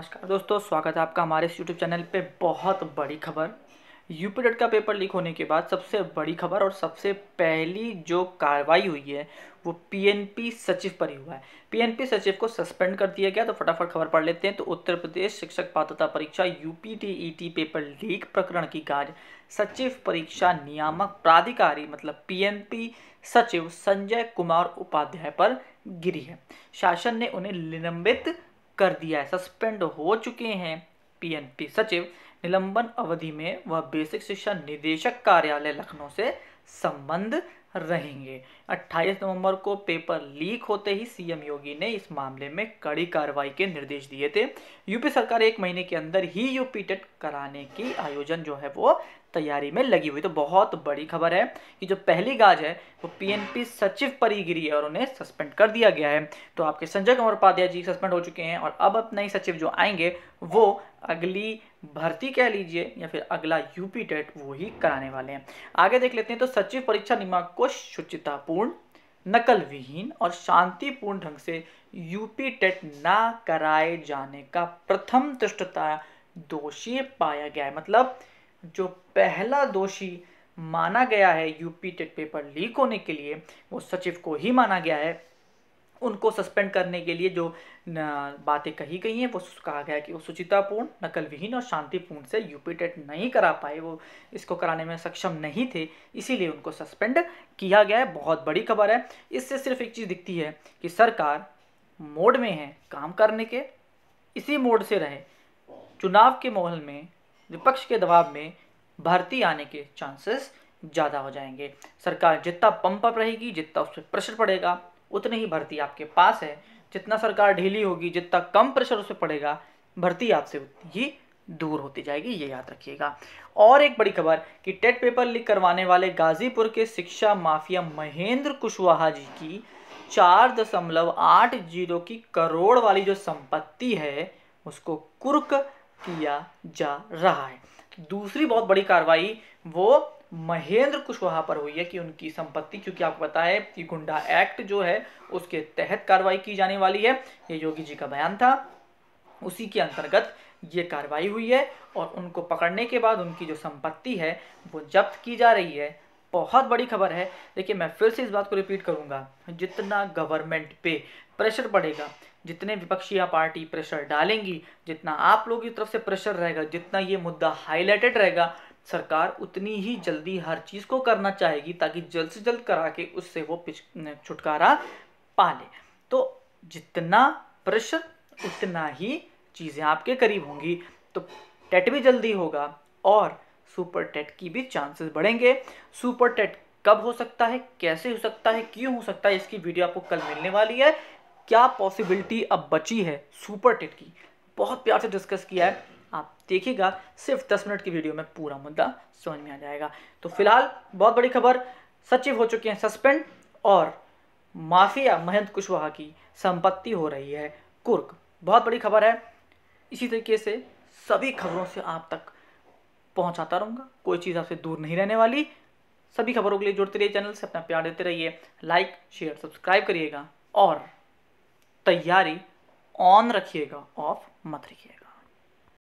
नमस्कार दोस्तों स्वागत है आपका हमारे इस यूट्यूब चैनल पे बहुत बड़ी खबर यूपी डेट का पेपर लीक होने के बाद सबसे बड़ी खबर और सबसे पहली जो कार्रवाई हुई है वो पीएनपी सचिव पर ही हुआ है पीएनपी सचिव को सस्पेंड कर दिया गया तो फटाफट खबर पढ़ लेते हैं तो उत्तर प्रदेश शिक्षक पात्रता परीक्षा यूपीटीईटी e पेपर लीक प्रकरण की कार्य सचिव परीक्षा नियामक प्राधिकारी मतलब पीएनपी सचिव संजय कुमार उपाध्याय पर गिरी है शासन ने उन्हें निलंबित कर दिया है सस्पेंड हो चुके हैं पीएनपी सचिव निलंबन अवधि में वह बेसिक शिक्षा निदेशक कार्यालय लखनऊ से संबंध रहेंगे 28 नवंबर को पेपर लीक होते ही सीएम योगी ने इस मामले में कड़ी कार्रवाई के निर्देश दिए थे यूपी सरकार एक महीने के अंदर ही यूपी टेट कराने की आयोजन जो है वो तैयारी में लगी हुई तो बहुत बड़ी खबर है कि जो पहली गाज है वो पीएनपी सचिव पर ही गिरी है और उन्हें सस्पेंड कर दिया गया है तो आपके संजय कुमार उपाध्याय जी सस्पेंड हो चुके हैं और अब अब नए सचिव जो आएंगे वो अगली भर्ती कह लीजिए या फिर अगला यूपी टेट वो ही कराने वाले हैं आगे देख लेते हैं तो सचिव परीक्षा निमा को शुचितापूर्ण नकल विहीन और शांतिपूर्ण ढंग से यूपी टेट ना कराए जाने का प्रथम दृष्टता दोषी पाया गया है मतलब जो पहला दोषी माना गया है यूपी टेट पेपर लीक होने के लिए वो सचिव को ही माना गया है उनको सस्पेंड करने के लिए जो बातें कही गई हैं वो कहा गया कि वो सुचितापूर्ण नकलविहीन और शांतिपूर्ण से यूपी टेट नहीं करा पाए वो इसको कराने में सक्षम नहीं थे इसीलिए उनको सस्पेंड किया गया है बहुत बड़ी खबर है इससे सिर्फ एक चीज़ दिखती है कि सरकार मोड में है काम करने के इसी मोड से रहे चुनाव के माहौल में विपक्ष के दबाव में भर्ती आने के चांसेस ज़्यादा हो जाएंगे सरकार जितना पंप अप रहेगी जितना उस पर प्रेशर पड़ेगा उतनी ही भर्ती आपके पास है जितना सरकार ढीली होगी जितना कम प्रेशर उस पर पड़ेगा भर्ती आपसे उतनी ही दूर होती जाएगी ये याद रखिएगा और एक बड़ी खबर कि टेट पेपर लीक करवाने वाले गाजीपुर के शिक्षा माफिया महेंद्र कुशवाहा जी की चार दशमलव आठ जीरो की करोड़ वाली जो संपत्ति है उसको कुर्क किया जा रहा है दूसरी बहुत बड़ी कार्रवाई वो महेंद्र कुशवाहा पर हुई है कि उनकी संपत्ति क्योंकि आपको पता है कि गुंडा एक्ट जो है उसके तहत कार्रवाई की जाने वाली है ये योगी जी का बयान था उसी के अंतर्गत ये कार्रवाई हुई है और उनको पकड़ने के बाद उनकी जो संपत्ति है वो जब्त की जा रही है बहुत बड़ी खबर है देखिए मैं फिर से इस बात को रिपीट करूंगा जितना गवर्नमेंट पे प्रेशर पड़ेगा जितने विपक्षी या पार्टी प्रेशर डालेंगी जितना आप लोगों की तरफ से प्रेशर रहेगा जितना ये मुद्दा हाईलाइटेड रहेगा सरकार उतनी ही जल्दी हर चीज़ को करना चाहेगी ताकि जल्द से जल्द करा के उससे वो छुटकारा पा ले तो जितना प्रेशर उतना ही चीज़ें आपके करीब होंगी तो टेट भी जल्दी होगा और सुपर टेट की भी चांसेस बढ़ेंगे सुपर टेट कब हो सकता है कैसे हो सकता है क्यों हो सकता है इसकी वीडियो आपको कल मिलने वाली है क्या पॉसिबिलिटी अब बची है सुपर टेट की बहुत प्यार से डिस्कस किया है आप देखिएगा सिर्फ दस मिनट की वीडियो में पूरा मुद्दा समझ में आ जाएगा तो फिलहाल बहुत बड़ी खबर सचिव हो चुके हैं सस्पेंड और माफिया महंत कुशवाहा की संपत्ति हो रही है कुर्क बहुत बड़ी खबर है इसी तरीके से सभी खबरों से आप तक पहुंचाता रहूँगा कोई चीज़ आपसे दूर नहीं रहने वाली सभी खबरों के लिए जुड़ते रहिए चैनल से अपना प्यार देते रहिए लाइक शेयर सब्सक्राइब करिएगा और तैयारी ऑन रखिएगा ऑफ मत रखिएगा